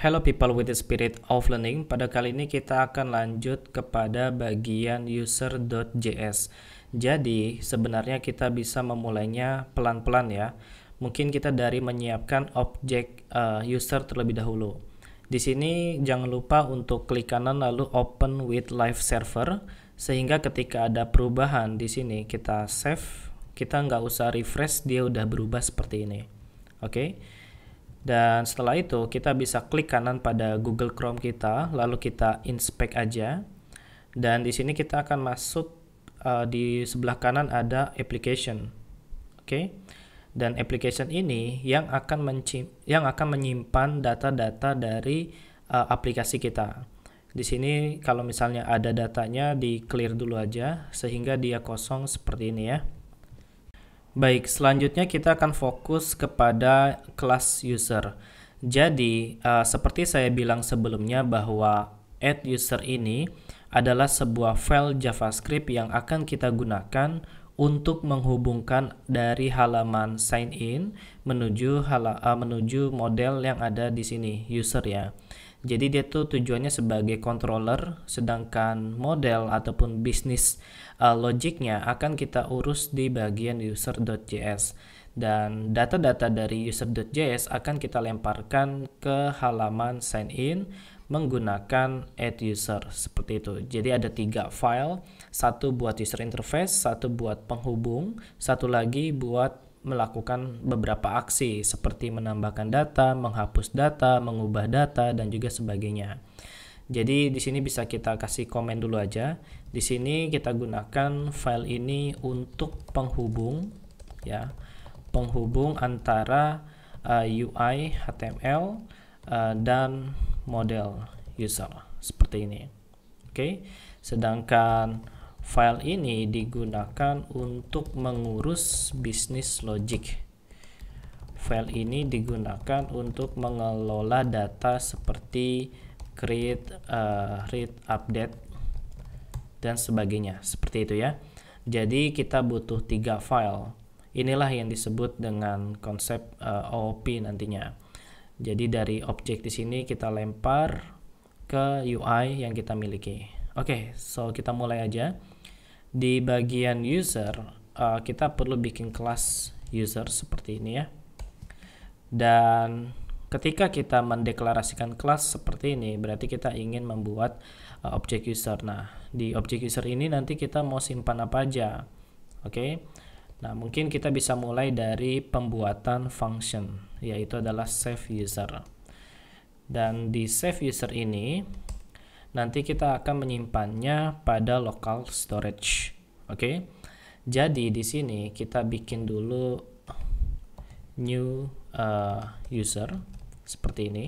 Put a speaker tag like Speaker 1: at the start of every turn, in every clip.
Speaker 1: Hello people with the spirit of learning. Pada kali ini kita akan lanjut kepada bagian user.js. Jadi sebenarnya kita bisa memulainya pelan-pelan ya. Mungkin kita dari menyiapkan objek uh, user terlebih dahulu. Di sini jangan lupa untuk klik kanan lalu open with live server sehingga ketika ada perubahan di sini kita save, kita nggak usah refresh dia udah berubah seperti ini. Oke. Okay? Dan setelah itu kita bisa klik kanan pada Google Chrome kita, lalu kita inspect aja. Dan di sini kita akan masuk uh, di sebelah kanan ada application. Oke. Okay? Dan application ini yang akan yang akan menyimpan data-data dari uh, aplikasi kita. Di sini kalau misalnya ada datanya di clear dulu aja sehingga dia kosong seperti ini ya. Baik, selanjutnya kita akan fokus kepada kelas user. Jadi, uh, seperti saya bilang sebelumnya bahwa add user ini adalah sebuah file JavaScript yang akan kita gunakan untuk menghubungkan dari halaman sign in menuju hala, uh, menuju model yang ada di sini user ya. Jadi dia tuh tujuannya sebagai controller, sedangkan model ataupun bisnis uh, logiknya akan kita urus di bagian user.js dan data-data dari user.js akan kita lemparkan ke halaman sign in menggunakan add user seperti itu. Jadi ada tiga file, satu buat user interface, satu buat penghubung, satu lagi buat melakukan beberapa aksi seperti menambahkan data, menghapus data, mengubah data dan juga sebagainya. Jadi di sini bisa kita kasih komen dulu aja. Di sini kita gunakan file ini untuk penghubung ya. Penghubung antara uh, UI HTML uh, dan model user seperti ini. Oke. Okay? Sedangkan File ini digunakan untuk mengurus bisnis logic. File ini digunakan untuk mengelola data seperti create, uh, read, update, dan sebagainya. Seperti itu ya. Jadi kita butuh tiga file. Inilah yang disebut dengan konsep uh, eh, OOP nantinya. Jadi dari objek di sini kita lempar ke UI yang kita miliki. Oke, okay, so kita mulai aja. Di bagian user, uh, kita perlu bikin kelas user seperti ini ya. Dan ketika kita mendeklarasikan kelas seperti ini, berarti kita ingin membuat uh, objek user. Nah, di objek user ini nanti kita mau simpan apa aja. Oke. Okay? Nah, mungkin kita bisa mulai dari pembuatan function, yaitu adalah save user. Dan di save user ini nanti kita akan menyimpannya pada local storage. Oke. Okay? Jadi di sini kita bikin dulu new uh, user seperti ini.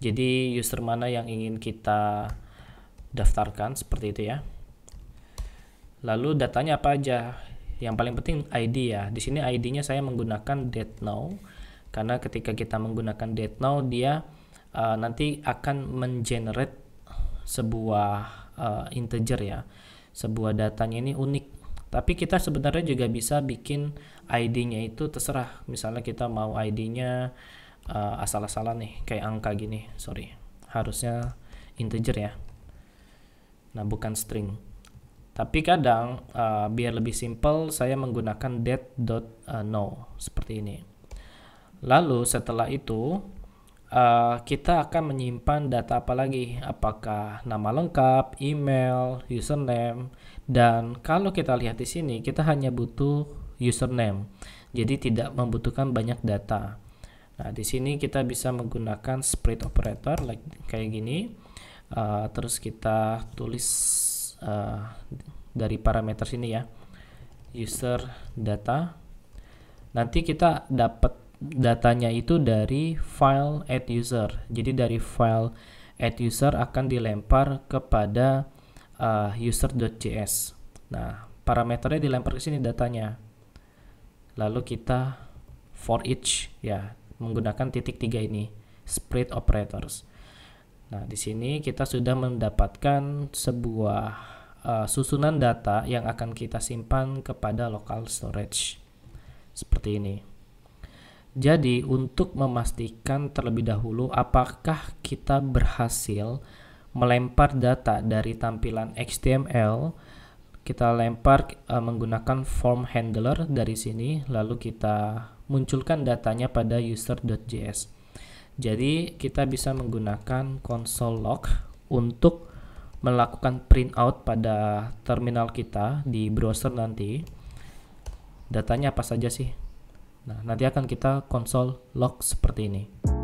Speaker 1: Jadi user mana yang ingin kita daftarkan seperti itu ya. Lalu datanya apa aja? Yang paling penting ID ya. Di sini ID-nya saya menggunakan date now karena ketika kita menggunakan date now dia uh, nanti akan mengenerate sebuah uh, integer ya sebuah datanya ini unik tapi kita sebenarnya juga bisa bikin ID-nya itu terserah misalnya kita mau ID-nya uh, eh, asal-asalan nih kayak angka gini sorry harusnya integer ya nah bukan string tapi kadang uh, biar lebih simple saya menggunakan dot uh, seperti ini lalu setelah itu uh, kita akan menyimpan data apa lagi? Apakah nama lengkap, email, username, dan kalau kita lihat di sini, kita hanya butuh username, jadi tidak membutuhkan banyak data. Nah, di sini kita bisa menggunakan split operator like, kayak gini, uh, terus kita tulis uh, dari parameter sini ya, user data. Nanti kita dapat datanya itu dari file add user. Jadi dari file add user akan dilempar kepada uh, user.js. Nah, parameternya dilempar ke sini datanya. Lalu kita for each ya, menggunakan titik tiga ini, spread operators. Nah, di sini kita sudah mendapatkan sebuah uh, susunan data yang akan kita simpan kepada local storage. Seperti ini. Jadi, untuk memastikan terlebih dahulu apakah kita berhasil melempar data dari tampilan HTML, kita lempar e, menggunakan form handler dari sini, lalu kita munculkan datanya pada user.js. Jadi, kita bisa menggunakan console log untuk melakukan printout pada terminal kita di browser nanti. Datanya apa saja sih? Nah, nanti akan kita konsol log seperti ini.